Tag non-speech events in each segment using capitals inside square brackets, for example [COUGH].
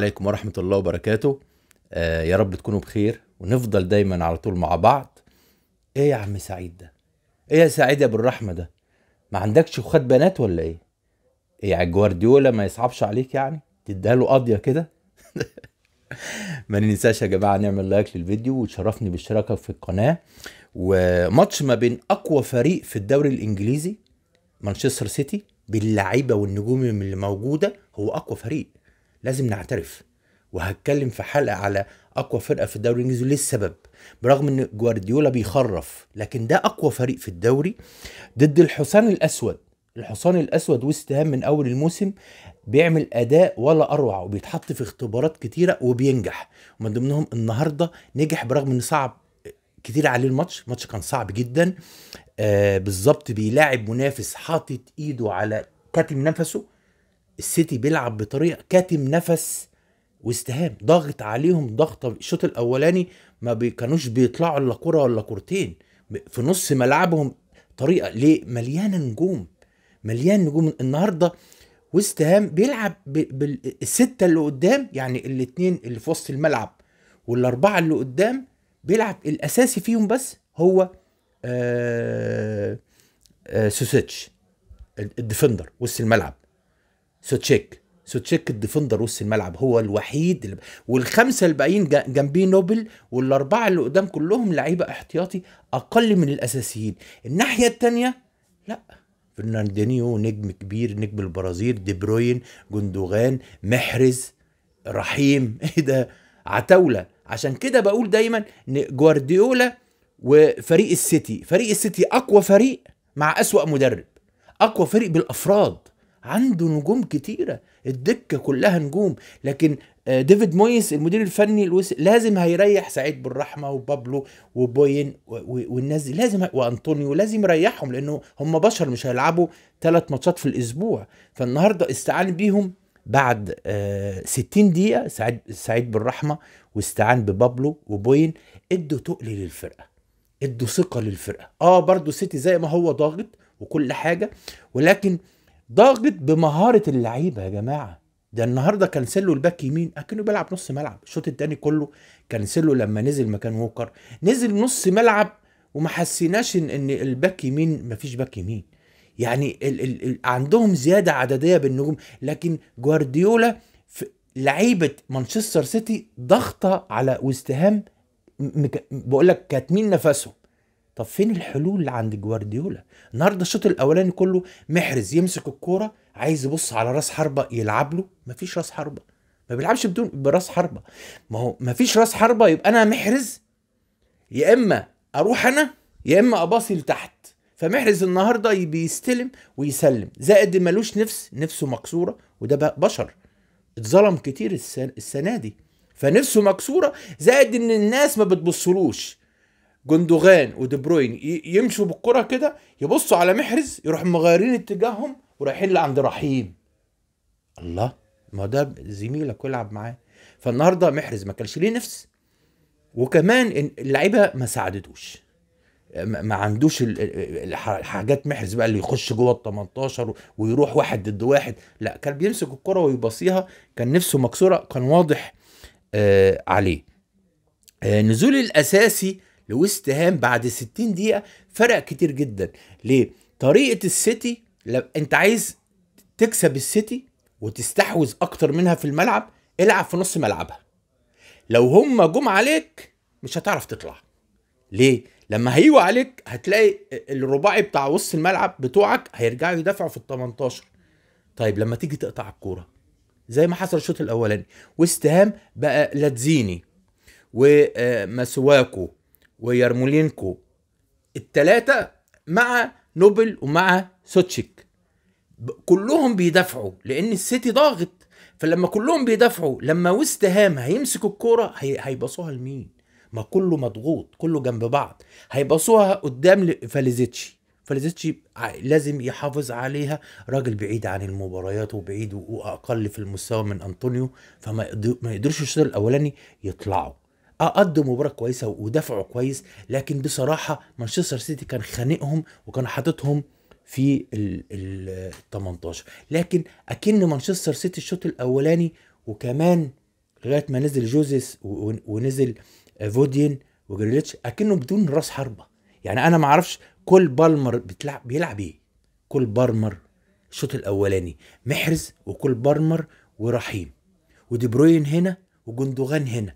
عليكم ورحمة الله وبركاته آه يا رب تكونوا بخير ونفضل دايما على طول مع بعض ايه يا عم سعيد ده ايه يا سعيد يا بالرحمة ده ما عندكش وخد بنات ولا ايه ايه جوارديولا ما يصعبش عليك يعني تديها له قاضية كده [LAUGHS] ما ننساش يا جماعة نعمل لايك للفيديو وتشرفني بالشراكة في القناة وماتش ما بين اقوى فريق في الدوري الانجليزي مانشستر سيتي باللعيبة والنجوم اللي موجودة هو اقوى فريق لازم نعترف وهتكلم في حلقه على اقوى فرقه في الدوري الانجليزي السبب برغم ان جوارديولا بيخرف لكن ده اقوى فريق في الدوري ضد الحصان الاسود الحصان الاسود وست هام من اول الموسم بيعمل اداء ولا اروع وبيتحط في اختبارات كتيره وبينجح ومن ضمنهم النهارده نجح برغم ان صعب كتير عليه الماتش الماتش كان صعب جدا آه بالظبط بيلاعب منافس حاطط ايده على كاتم نفسه السيتي بيلعب بطريقه كاتم نفس واستهام ضغط عليهم ضغطه الشوط الاولاني ما بي كانوش بيطلعوا الا كره ولا كورتين في نص ملعبهم طريقه ليه مليانه نجوم مليان نجوم النهارده واستهام بيلعب بالسته اللي قدام يعني الاثنين اللي في وسط الملعب والاربعه اللي قدام بيلعب الاساسي فيهم بس هو آه آه سوسيتش الديفندر وسط الملعب سوتشيك سوتشيك الديفندر وسط الملعب هو الوحيد اللي... والخمسه الباقيين جنبيه نوبل والاربعه اللي قدام كلهم لعيبه احتياطي اقل من الاساسيين الناحيه الثانيه لا فرناندينيو نجم كبير نجم البرازيل دي بروين جندوغان محرز رحيم [LAUGHS] ايه ده عتاوله عشان كده بقول دايما ان جوارديولا وفريق السيتي فريق السيتي اقوى فريق مع اسوا مدرب اقوى فريق بالافراد عنده نجوم كتيره الدكه كلها نجوم لكن آه، ديفيد مويس المدير الفني لازم هيريح سعيد بالرحمه وبابلو وبوين والناس دي لازم وانطونيو لازم يريحهم لانه هم بشر مش هيلعبوا ثلاث ماتشات في الاسبوع فالنهارده استعان بيهم بعد 60 آه، دقيقه سعيد سعيد بالرحمه واستعان ببابلو وبوين ادوا تقل للفرقه ادوا ثقه للفرقه اه برضو سيتي زي ما هو ضاغط وكل حاجه ولكن ضاغط بمهاره اللعيبه يا جماعه ده النهارده سلو الباك يمين اكنه بيلعب نص ملعب الشوط الثاني كله سلو لما نزل مكان ووكر نزل نص ملعب وما حسيناش ان, إن الباك يمين مفيش باك يمين يعني ال ال ال عندهم زياده عدديه بالنجوم لكن جوارديولا لعيبه مانشستر سيتي ضغطه على ويست هام بقول لك كاتمين نفسهم طب فين الحلول اللي عند جوارديولا النهارده الشوط الاولاني كله محرز يمسك الكوره عايز يبص على راس حربه يلعب له مفيش راس حربه ما بيلعبش بدون براس حربه ما هو مفيش راس حربه يبقى انا محرز يا اما اروح انا يا اما اباصي لتحت فمحرز النهارده بيستلم ويسلم زائد ملوش نفس نفسه مكسوره وده بشر اتظلم كتير السنه دي فنفسه مكسوره زائد ان الناس ما بتبصلوش جندوغان ودبروين يمشوا بالكره كده يبصوا على محرز يروح مغيرين اتجاههم ورايحين لعند رحيم الله ما ده زميلك ويلعب معاه فالنهارده محرز ما كانش ليه نفس وكمان اللعيبه ما ساعدتوش ما عندوش الحاجات محرز بقى اللي يخش جوه ال 18 ويروح واحد ضد واحد لا كان بيمسك الكره ويباصيها كان نفسه مكسوره كان واضح آه عليه آه نزول الاساسي لويست هام بعد 60 دقيقه فرق كتير جدا ليه طريقه السيتي لو انت عايز تكسب السيتي وتستحوذ اكتر منها في الملعب العب في نص ملعبها لو هم جم عليك مش هتعرف تطلع ليه لما هيجوا عليك هتلاقي الرباعي بتاع وسط الملعب بتوعك هيرجعوا يدافعوا في ال 18 طيب لما تيجي تقطع الكوره زي ما حصل الشوط الاولاني واستهام هام بقى لاتزيني ومسواكو آه، ويرمولينكو التلاتة مع نوبل ومع سوتشيك كلهم بيدافعوا لان السيتي ضاغط فلما كلهم بيدافعوا لما وست هام هيمسك الكوره هي... هيبصوها لمين ما كله مضغوط كله جنب بعض هيبصوها قدام فاليزيتشي فاليزيتشي لازم يحافظ عليها راجل بعيد عن المباريات وبعيد واقل في المستوى من انطونيو فما يقدرش الشوط الاولاني يطلعوا اقدم مباراه كويسه ودافعوا كويس لكن بصراحه مانشستر سيتي كان خانقهم وكان حاططهم في ال 18 لكن اكن مانشستر سيتي الشوط الاولاني وكمان لغايه ما نزل جوزيس ونزل فودين وجريليتش اكنه بدون راس حربه يعني انا ما اعرفش كل بالمر بتلعب بيلعب ايه كل بالمر الشوط الاولاني محرز وكل بالمر ورحيم ودي بروين هنا وجندوغان هنا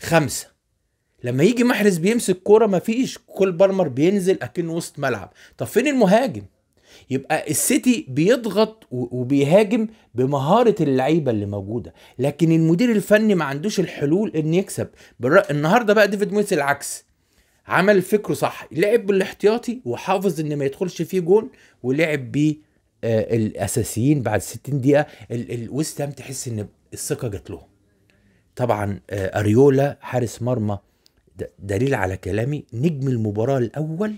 خمسة لما يجي محرز بيمسك كوره مفيش كل بالمر بينزل اكنه وسط ملعب طب فين المهاجم يبقى السيتي بيضغط وبيهاجم بمهاره اللعيبه اللي موجوده لكن المدير الفني ما عندوش الحلول ان يكسب النهارده بقى ديفيد مويس العكس عمل فكره صح لعب بالاحتياطي وحافظ ان ما يدخلش فيه جون ولعب بيه آه، الاساسيين بعد 60 دقيقه الويست هام تحس ان الثقه جات لهم طبعا آه، اريولا حارس مرمى دليل على كلامي نجم المباراه الاول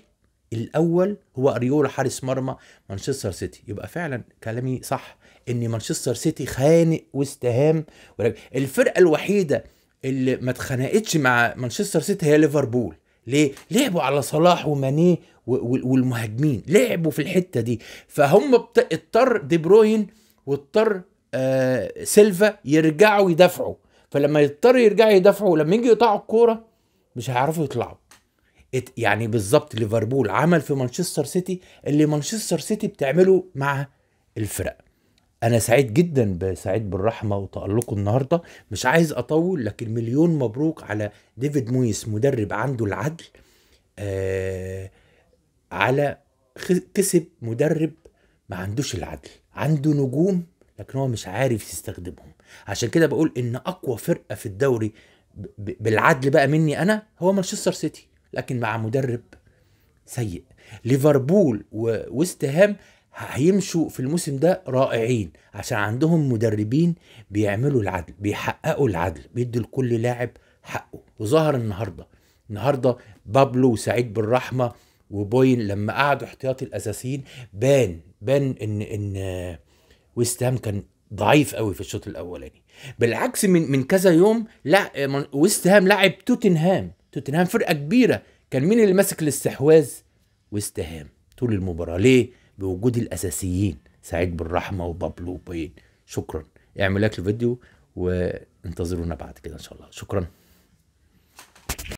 الاول هو اريولا حارس مرمى مانشستر سيتي يبقى فعلا كلامي صح ان مانشستر سيتي خانق واستهام الفرقه الوحيده اللي ما اتخانقتش مع مانشستر سيتي هي ليفربول ليه؟ لعبوا على صلاح ومانيه والمهاجمين لعبوا في الحته دي فهم اضطر دي بروين واضطر آه سيلفا يرجعوا يدافعوا فلما يضطر يرجعوا يدافعوا لما يجي يقطعوا الكوره مش هيعرفوا يطلعوا يعني بالظبط ليفربول عمل في مانشستر سيتي اللي مانشستر سيتي بتعمله مع الفرق انا سعيد جدا بسعيد بالرحمه وتالقه النهارده مش عايز اطول لكن مليون مبروك على ديفيد مويس مدرب عنده العدل آه على كسب مدرب ما عندوش العدل عنده نجوم لكن هو مش عارف يستخدمهم عشان كده بقول ان اقوى فرقه في الدوري بالعدل بقى مني انا هو مانشستر سيتي لكن مع مدرب سيء ليفربول واستهام هيمشوا في الموسم ده رائعين عشان عندهم مدربين بيعملوا العدل بيحققوا العدل بيدوا لكل لاعب حقه وظهر النهارده النهارده بابلو وسعيد بالرحمه وبوين لما قعدوا احتياطي الاساسيين بان بان ان ان ويست هام كان ضعيف قوي في الشوط الاولاني بالعكس من من كذا يوم لا ويست هام لعب توتنهام توتنهام فرقه كبيره كان مين اللي ماسك الاستحواذ ويست هام طول المباراه ليه بوجود الاساسيين سعيد بالرحمه وبابلو وبين شكرا اعمل لك الفيديو وانتظرونا بعد كده ان شاء الله شكرا